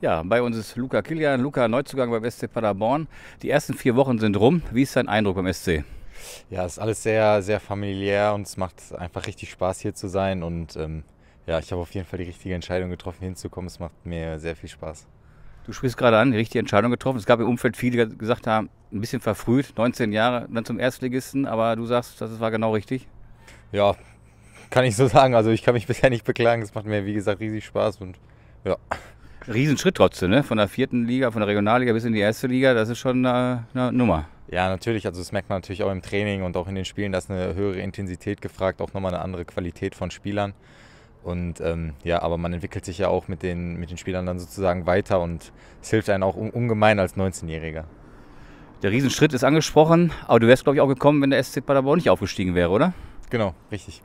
Ja, bei uns ist Luca Kilian. Luca, Neuzugang beim SC Paderborn. Die ersten vier Wochen sind rum. Wie ist dein Eindruck beim SC? Ja, es ist alles sehr, sehr familiär und es macht einfach richtig Spaß, hier zu sein. Und ähm, ja, ich habe auf jeden Fall die richtige Entscheidung getroffen, hinzukommen. Es macht mir sehr viel Spaß. Du sprichst gerade an, die richtige Entscheidung getroffen. Es gab im Umfeld viele, die gesagt haben, ein bisschen verfrüht, 19 Jahre, dann zum Erstligisten, aber du sagst, das war genau richtig? Ja, kann ich so sagen. Also ich kann mich bisher nicht beklagen. Es macht mir, wie gesagt, riesig Spaß und ja. Riesenschritt trotzdem, ne? Von der vierten Liga, von der Regionalliga bis in die erste Liga, das ist schon eine, eine Nummer. Ja, natürlich. Also das merkt man natürlich auch im Training und auch in den Spielen, dass eine höhere Intensität gefragt, auch nochmal eine andere Qualität von Spielern. Und ähm, ja, aber man entwickelt sich ja auch mit den, mit den Spielern dann sozusagen weiter und es hilft einem auch un ungemein als 19-Jähriger. Der Riesenschritt ist angesprochen, aber du wärst, glaube ich, auch gekommen, wenn der SC Paderborn nicht aufgestiegen wäre, oder? Genau, richtig.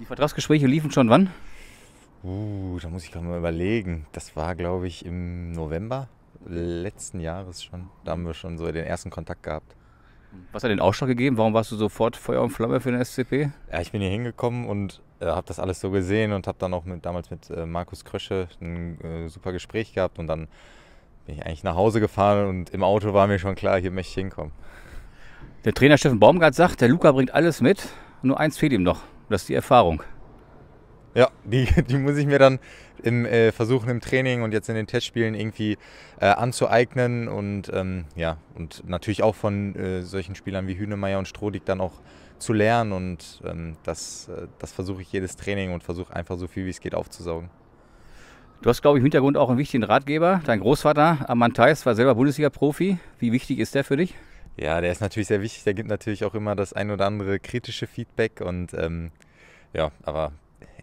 Die Vertragsgespräche liefen schon wann? Uh, da muss ich gerade mal überlegen. Das war, glaube ich, im November letzten Jahres schon. Da haben wir schon so den ersten Kontakt gehabt. Was hat den Ausschlag gegeben? Warum warst du sofort Feuer und Flamme für den SCP? Ja, ich bin hier hingekommen und äh, habe das alles so gesehen und habe dann auch mit, damals mit äh, Markus Krösche ein äh, super Gespräch gehabt und dann bin ich eigentlich nach Hause gefahren und im Auto war mir schon klar, hier möchte ich hinkommen. Der Trainer Steffen Baumgart sagt, der Luca bringt alles mit, nur eins fehlt ihm noch, das ist die Erfahrung. Ja, die, die muss ich mir dann im, äh, versuchen im Training und jetzt in den Testspielen irgendwie äh, anzueignen und ähm, ja, und natürlich auch von äh, solchen Spielern wie Hünemeyer und Strodig dann auch zu lernen und ähm, das, äh, das versuche ich jedes Training und versuche einfach so viel wie es geht aufzusaugen. Du hast, glaube ich, im Hintergrund auch einen wichtigen Ratgeber. Dein Großvater, Amman Theis, war selber Bundesliga-Profi. Wie wichtig ist der für dich? Ja, der ist natürlich sehr wichtig. Der gibt natürlich auch immer das ein oder andere kritische Feedback und ähm, ja, aber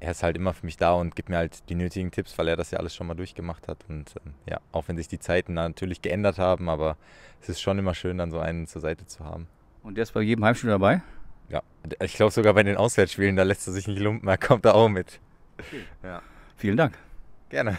er ist halt immer für mich da und gibt mir halt die nötigen Tipps, weil er das ja alles schon mal durchgemacht hat. Und ähm, ja, auch wenn sich die Zeiten natürlich geändert haben, aber es ist schon immer schön, dann so einen zur Seite zu haben. Und der ist bei jedem Heimspiel dabei? Ja, ich glaube sogar bei den Auswärtsspielen, da lässt er sich nicht lumpen, er kommt da auch mit. Okay. Ja. Vielen Dank. Gerne.